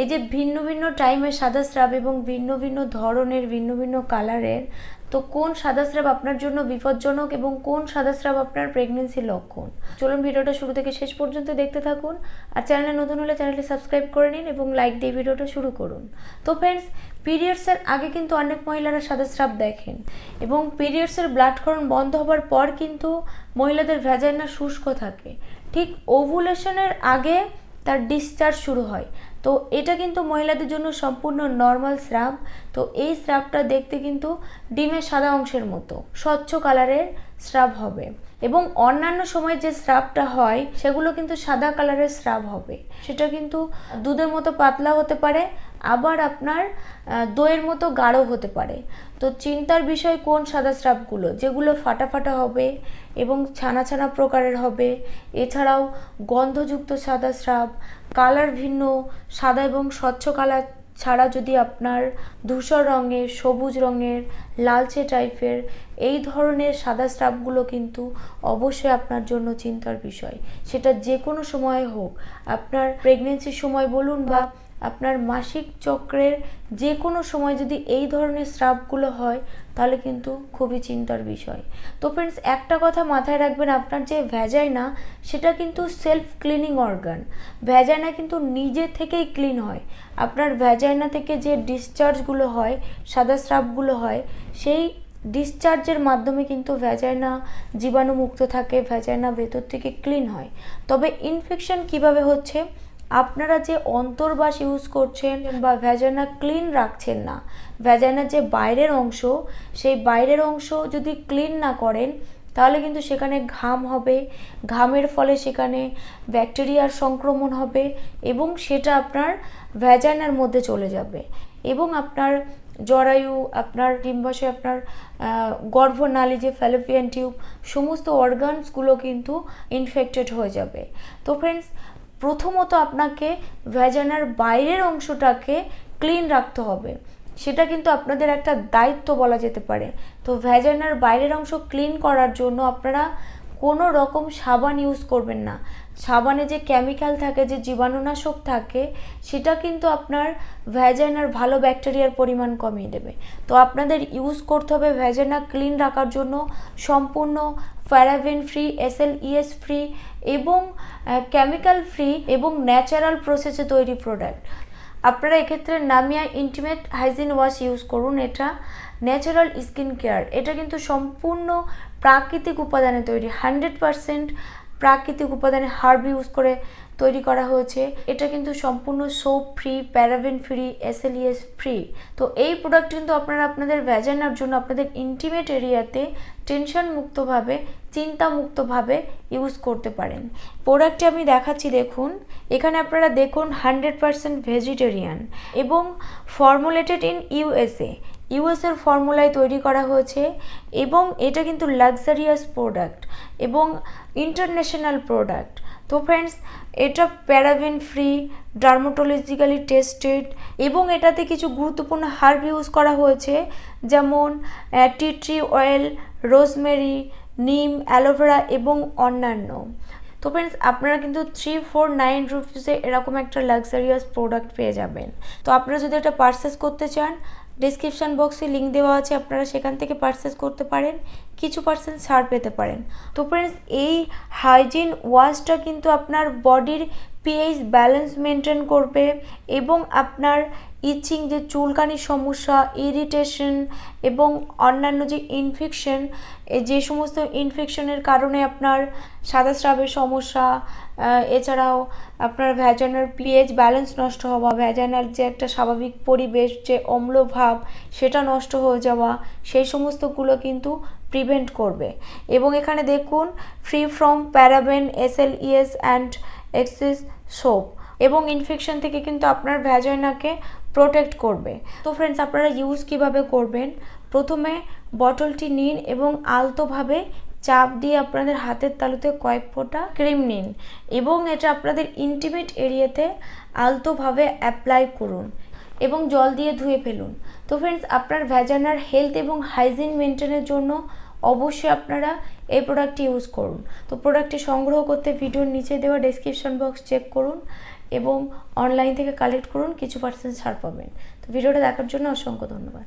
এই যে ভিন্ন ভিন্ন টাইমের সাদা স্রাব এবং ভিন্ন ভিন্ন ধরনের ভিন্ন ভিন্ন কালারের তো কোন সাদা স্রাব আপনার জন্য বিপজ্জনক এবং কোন সাদা স্রাব আপনার প্রেগনেন্সির লক্ষণ চলুন ভিডিওটা শুরু থেকে শেষ পর্যন্ত দেখতে থাকুন আর চ্যানেলে নতুন হলে চ্যানেলটি সাবস্ক্রাইব করে নিন এবং লাইক দিয়ে ভিডিওটা শুরু করুন তো ফ্রেন্ডস পিরিয়ডসের আগে কিন্তু অনেক মহিলারা সাদা স্রাব দেখেন এবং পিরিয়ডসের ব্লাডকরণ বন্ধ হবার পর কিন্তু মহিলাদের ভ্যাজাইনা শুষ্ক থাকে ঠিক ওভুলেশনের আগে তার ডিসচার্জ শুরু হয় তো এটা কিন্তু মহিলাদের জন্য সম্পূর্ণ নর্মাল স্রাব তো এই স্রাবটা দেখতে কিন্তু ডিমের সাদা অংশের মতো স্বচ্ছ কালারের স্রাব হবে এবং অন্যান্য সময় যে স্রাবটা হয় সেগুলো কিন্তু সাদা কালারের স্রাব হবে সেটা কিন্তু দুধের মতো পাতলা হতে পারে আবার আপনার দইয়ের মতো গাঢ় হতে পারে তো চিন্তার বিষয় কোন সাদা স্রাবগুলো যেগুলো ফাটাফাটা হবে এবং ছানা ছানা প্রকারের হবে এছাড়াও গন্ধযুক্ত সাদা স্রাব কালার ভিন্ন সাদা এবং স্বচ্ছ কালার ছাড়া যদি আপনার ধূসর রঙের সবুজ রঙের লালচে টাইপের এই ধরনের সাদা স্রাবগুলো কিন্তু অবশ্যই আপনার জন্য চিন্তার বিষয় সেটা যে কোনো সময় হোক আপনার প্রেগনেন্সির সময় বলুন বা আপনার মাসিক চক্রের যে কোনো সময় যদি এই ধরনের স্রাবগুলো হয় তাহলে কিন্তু খুবই চিন্তার বিষয় তো ফ্রেন্ডস একটা কথা মাথায় রাখবেন আপনার যে ভ্যাজাইনা সেটা কিন্তু সেলফ ক্লিনিং অর্গান ভ্যাজাইনা কিন্তু নিজে থেকেই ক্লিন হয় আপনার ভ্যাজাইনা থেকে যে ডিসচার্জগুলো হয় সাদা স্রাবগুলো হয় সেই ডিসচার্জের মাধ্যমে কিন্তু ভ্যাজাইনা জীবাণুমুক্ত থাকে ভ্যাজাইনা ভেতর থেকে ক্লিন হয় তবে ইনফেকশন কিভাবে হচ্ছে আপনারা যে অন্তর্বাস ইউজ করছেন বা ভ্যাজানা ক্লিন রাখছেন না ভ্যাজানার যে বাইরের অংশ সেই বাইরের অংশ যদি ক্লিন না করেন তাহলে কিন্তু সেখানে ঘাম হবে ঘামের ফলে সেখানে ব্যাকটেরিয়ার সংক্রমণ হবে এবং সেটা আপনার ভ্যাজানার মধ্যে চলে যাবে এবং আপনার জরায়ু আপনার ডিম্বাশয় আপনার গর্ভনালী যে ফ্যালোপিয়ান টিউব সমস্ত অর্গানসগুলো কিন্তু ইনফেক্টেড হয়ে যাবে তো ফ্রেন্ডস প্রথমত আপনাকে ভ্যাজানার বাইরের অংশটাকে ক্লিন রাখতে হবে সেটা কিন্তু আপনাদের একটা দায়িত্ব বলা যেতে পারে তো ভ্যাজানার বাইরের অংশ ক্লিন করার জন্য আপনারা কোনো রকম সাবান ইউজ করবেন না সাবানে যে কেমিক্যাল থাকে যে জীবাণুনাশক থাকে সেটা কিন্তু আপনার ভ্যাজেনার ভালো ব্যাকটেরিয়ার পরিমাণ কমিয়ে দেবে তো আপনাদের ইউজ করতে হবে ভ্যাজেনা ক্লিন রাখার জন্য সম্পূর্ণ প্যারাভেন ফ্রি এস ইএস ফ্রি এবং কেমিক্যাল ফ্রি এবং ন্যাচারাল প্রসেসে তৈরি প্রোডাক্ট আপনারা এক্ষেত্রে নামিয়া ইন্টিমেট হাইজিন ওয়াশ ইউজ করুন এটা ন্যাচারাল স্কিন কেয়ার এটা কিন্তু সম্পূর্ণ প্রাকৃতিক উপাদানে তৈরি হান্ড্রেড পারসেন্ট প্রাকৃতিক উপাদানের হার্ব ইউজ করে তৈরি করা হয়েছে এটা কিন্তু সম্পূর্ণ soap free paraben free SLS free তো এই প্রোডাক্ট কিন্তু আপনারা আপনাদের ভ্যাজানার জন্য আপনাদের ইন্টিমেট এরিয়াতে টেনশন মুক্তভাবে চিন্তামুক্তভাবে ইউজ করতে পারেন প্রোডাক্টটি আমি দেখাচ্ছি দেখুন এখানে আপনারা দেখুন হান্ড্রেড পারসেন্ট ভেজিটেরিয়ান এবং ফর্মুলেটেড ইন ইউএসএ ইউএসের ফর্মুলায় তৈরি করা হয়েছে এবং এটা কিন্তু লাক্সারিয়াস প্রোডাক্ট এবং ইন্টারন্যাশনাল প্রোডাক্ট তো ফ্রেন্ডস এটা প্যারাবিন ফ্রি ডার্মোটোলজিক্যালি টেস্টেড এবং এটাতে কিছু গুরুত্বপূর্ণ হার্ব ইউজ করা হয়েছে যেমন tea tree oil rosemary neem aloe vera এবং অন্যান্য তো ফ্রেন্ডস আপনারা কিন্তু থ্রি ফোর নাইন রুপিসে এরকম একটা লাক্সারিয়াস প্রোডাক্ট পেয়ে যাবেন তো আপনারা যদি এটা পারচেস করতে চান ডিসক্রিপশান বক্সে লিঙ্ক দেওয়া আছে আপনারা সেখান থেকে পারচেস করতে পারেন কিছু পার্সেন্ট ছাড় পেতে পারেন তো ফ্রেন্ডস এই হাইজিন ওয়াশটা কিন্তু আপনার বডির পিএইচ ব্যালেন্স মেনটেন করবে এবং আপনার ইচিং যে চুলকানির সমস্যা ইরিটেশন এবং অন্যান্য যে ইনফেকশন যে সমস্ত ইনফেকশনের কারণে আপনার সাদা স্রাবের সমস্যা এছাড়াও আপনার ভ্যাজানার পিএইচ ব্যালেন্স নষ্ট হওয়া ভ্যাজানার যে একটা স্বাভাবিক পরিবেশ যে অম্লভাব সেটা নষ্ট হয়ে যাওয়া সেই সমস্তগুলো কিন্তু প্রিভেন্ট করবে এবং এখানে দেখুন free from paraben S L S and excess soap এবং ইনফেকশন থেকে কিন্তু আপনার ভ্যাজাইনাকে প্রোটেক্ট করবে তো ফ্রেন্ডস আপনারা ইউজ কিভাবে করবেন প্রথমে বটলটি নিন এবং আলতোভাবে চাপ দিয়ে আপনাদের হাতের তালুতে কয়েক ফোঁটা ক্রিম নিন এবং এটা আপনাদের ইন্টিমেট এরিয়াতে আলতোভাবে অ্যাপ্লাই করুন এবং জল দিয়ে ধুয়ে ফেলুন তো ফ্রেন্ডস আপনার ভ্যাজানার হেলথ এবং হাইজিন মেনটেনের জন্য অবশ্যই আপনারা এই প্রোডাক্টটি ইউজ করুন তো প্রোডাক্টটি সংগ্রহ করতে ভিডিওর নিচে দেওয়া ডেসক্রিপশন বক্স চেক করুন এবং অনলাইন থেকে কালেক্ট করুন কিছু পার্সেন্ট ছাড় পাবেন তো ভিডিওটা দেখার জন্য অসংখ্য ধন্যবাদ